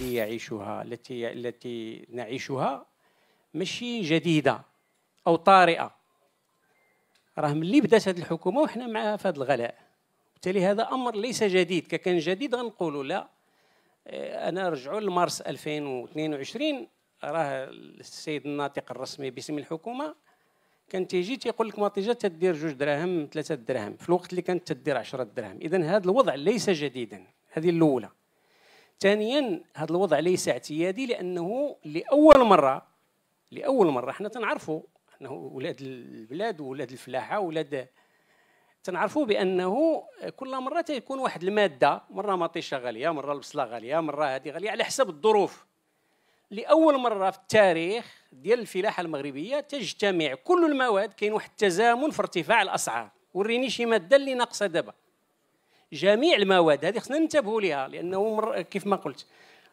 التي يعيشها التي التي نعيشها ماشي جديده او طارئه راه ملي بدات هذه الحكومه وحنا معها في هذا الغلاء بالتالي هذا امر ليس جديد ككان جديد غنقولوا لا آه، انا رجعوا لمارس 2022 راه السيد الناطق الرسمي باسم الحكومه كان تيجي تيقول لك مطيجه تدير جوج دراهم ثلاثه دراهم في الوقت اللي كانت تدير 10 دراهم اذا هذا الوضع ليس جديدا هذه الاولى ثانيا هذا الوضع ليس اعتيادي لانه لاول مره لاول مره حنا تنعرفوا انه ولاد البلاد ولاد الفلاحه ولاد تنعرفوا بانه كل مره تيكون واحد الماده مره مطيشه غاليه مره البصله غاليه مره هذه غاليه على حسب الظروف لاول مره في التاريخ ديال الفلاحه المغربيه تجتمع كل المواد كاين واحد التزامن في ارتفاع الاسعار وريني شي ماده اللي ناقصه دابا جميع المواد هذه خصنا ننتبهوا لها لانه مر... كيف ما قلت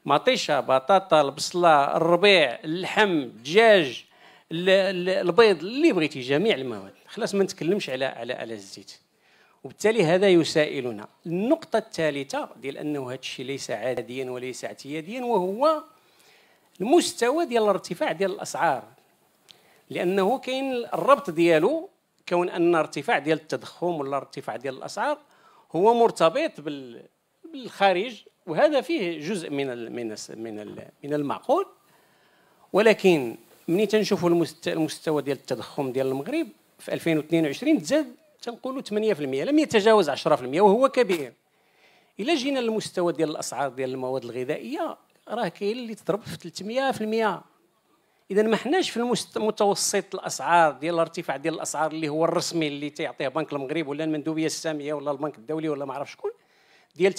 مطيشه بطاطا البصله الربيع اللحم الدجاج البيض اللي بغيتي جميع المواد خلاص ما نتكلمش على على على الزيت وبالتالي هذا يسائلنا النقطة الثالثة ديال أنه هذا الشيء ليس عاديا وليس اعتياديا وهو المستوى ديال الارتفاع ديال الأسعار لأنه كاين الربط ديالو كون أن ارتفاع ديال التضخم ولا ارتفاع ديال الأسعار هو مرتبط بالخارج وهذا فيه جزء من من من من المعقول ولكن ملي تنشوفوا المستوى ديال التضخم ديال المغرب في 2022 تزاد تنقولوا 8% لم يتجاوز 10% وهو كبير الا جينا للمستوى ديال الاسعار ديال المواد الغذائيه راه كاين اللي تضرب في 300% اذا ما حناش في متوسط الاسعار ديال الارتفاع ديال الاسعار اللي هو الرسمي اللي تيعطيه بنك المغرب ولا المندوبيه الساميه ولا البنك الدولي ولا ما عرف شكون ديال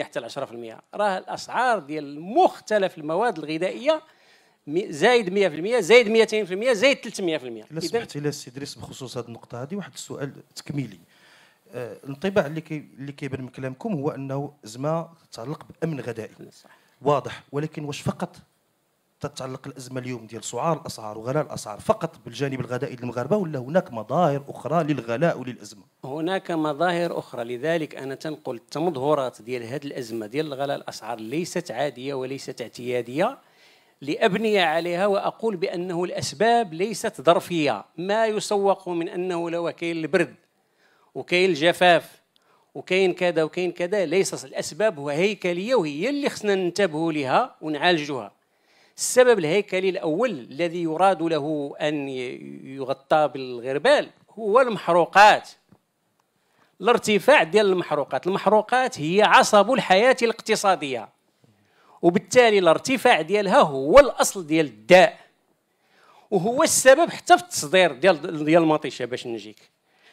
8% حتى 10% راه الاسعار ديال مختلف المواد الغذائيه زايد 100% زايد 200% زايد 300% الا سمحت لي السي ادريس بخصوص هذه النقطه هذه واحد السؤال تكميلي آه الانطباع اللي كي اللي كيبان من كلامكم هو انه زعما تتعلق بامن غذائي واضح ولكن واش فقط تتعلق الازمه اليوم ديال سعار الاسعار وغلاء الاسعار فقط بالجانب الغذائي للمغاربه ولا هناك مظاهر اخرى للغلاء وللازمه؟ هناك مظاهر اخرى لذلك انا تنقل التمظهرات ديال هذه الازمه ديال الغلاء الاسعار ليست عاديه وليست اعتياديه لابني عليها واقول بانه الاسباب ليست ظرفيه ما يسوق من انه لو كاين البرد وكاين الجفاف وكاين كذا وكاين كذا ليس الاسباب هيكليه وهي اللي خصنا ننتبهوا لها ونعالجوها السبب الهيكلي الأول الذي يراد له أن يغطى بالغربال هو المحروقات الارتفاع ديال المحروقات المحروقات هي عصب الحياة الاقتصادية وبالتالي الارتفاع ديالها هو الأصل ديال الداء وهو السبب حتى في التصدير ديال ديال المطيشه باش نجيك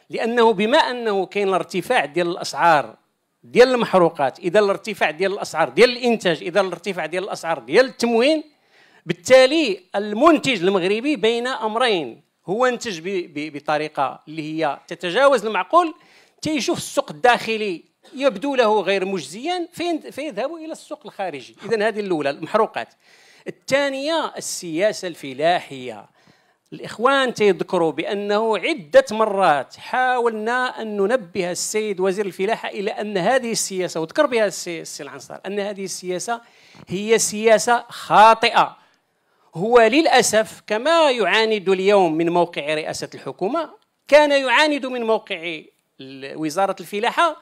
لانه بما انه كاين الارتفاع ديال الاسعار ديال المحروقات اذا الارتفاع ديال الاسعار ديال الانتاج اذا الارتفاع ديال الاسعار ديال التموين بالتالي المنتج المغربي بين امرين هو انتج بطريقه اللي هي تتجاوز المعقول تيشوف السوق الداخلي يبدو له غير مجزيا فين فيذهب الى السوق الخارجي اذا هذه الاولى المحروقات الثانيه السياسه الفلاحيه الاخوان تيذكروا بانه عده مرات حاولنا ان ننبه السيد وزير الفلاحه الى ان هذه السياسه وذكر بها السي العنصر ان هذه السياسه هي سياسه خاطئه هو للأسف كما يعاند اليوم من موقع رئاسة الحكومة كان يعاند من موقع وزارة الفلاحة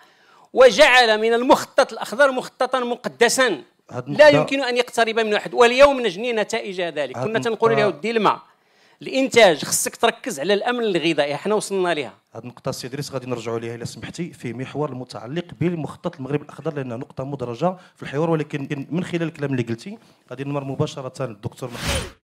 وجعل من المخطط الأخضر مخططا مقدسا لا يمكن أن يقترب من أحد واليوم نجني نتائج ذلك كنا تنقول له الدلمة الانتاج خصك تركز على الامن الغذائي حنا وصلنا لها هذه النقطه سي ادريس غادي نرجعوا ليها الا سمحتي في محور المتعلق بالمخطط المغرب الاخضر لانها نقطه مدرجه في الحوار ولكن من خلال الكلام اللي قلتي غادي نمر مباشره الدكتور محمد